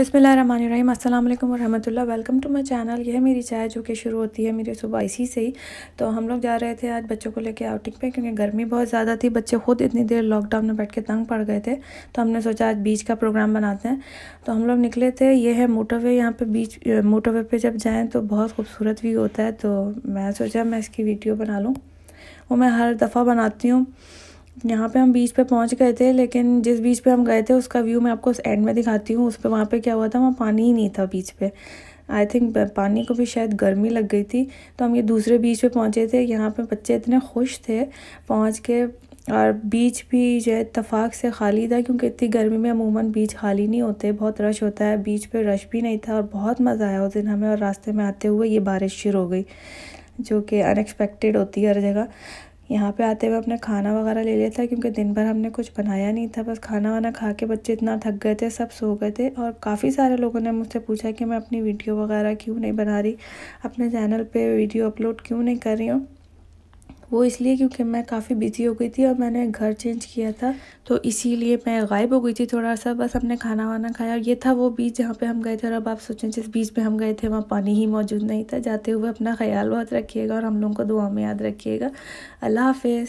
बसमिल अल्लाम welcome to my channel यह मेरी चाय जो कि शुरू होती है मेरी सुबह इसी से ही तो हम लोग जा रहे थे आज बच्चों को लेके आउटिंग पे क्योंकि गर्मी बहुत ज़्यादा थी बच्चे खुद इतनी देर लॉकडाउन में बैठ के तंग पड़ गए थे तो हमने सोचा आज बीच का प्रोग्राम बनाते हैं तो हम लोग निकले थे ये है मोटरवे यहाँ पर बीच मोटरवे पर जब जाएँ तो बहुत खूबसूरत व्यू होता है तो मैं सोचा मैं इसकी वीडियो बना लूँ वो मैं हर दफ़ा बनाती हूँ यहाँ पे हम बीच पे पहुँच गए थे लेकिन जिस बीच पे हम गए थे उसका व्यू मैं आपको एंड में दिखाती हूँ उस पर वहाँ पर क्या हुआ था वहाँ पानी ही नहीं था बीच पे आई थिंक पानी को भी शायद गर्मी लग गई थी तो हम ये दूसरे बीच पे पहुँचे थे यहाँ पे बच्चे इतने खुश थे पहुँच के और बीच भी जो है इतफाक़ से खाली था क्योंकि इतनी गर्मी में अमूमन बीच खाली नहीं होते बहुत रश होता है बीच पे रश भी नहीं था और बहुत मज़ा आया उस दिन हमें और रास्ते में आते हुए ये बारिश शुरू हो गई जो कि अनएक्सपेक्टेड होती है हर जगह यहाँ पे आते हुए अपने खाना वगैरह ले लिया था क्योंकि दिन भर हमने कुछ बनाया नहीं था बस खाना वाना खा के बच्चे इतना थक गए थे सब सो गए थे और काफ़ी सारे लोगों ने मुझसे पूछा कि मैं अपनी वीडियो वगैरह क्यों नहीं बना रही अपने चैनल पर वीडियो अपलोड क्यों नहीं कर रही हूँ वो इसलिए क्योंकि मैं काफ़ी बिज़ी हो गई थी और मैंने घर चेंज किया था तो इसीलिए मैं गायब हो गई थी थोड़ा सा बस हमने खाना वाना खाया और ये था वो बीच जहाँ पे हम गए थे और अब आप सोचें जिस बीच पे हम गए थे वहाँ पानी ही मौजूद नहीं था जाते हुए अपना ख्याल बहुत रखिएगा और हम लोगों को दुआ में याद रखिएगा अल्लाह हाफ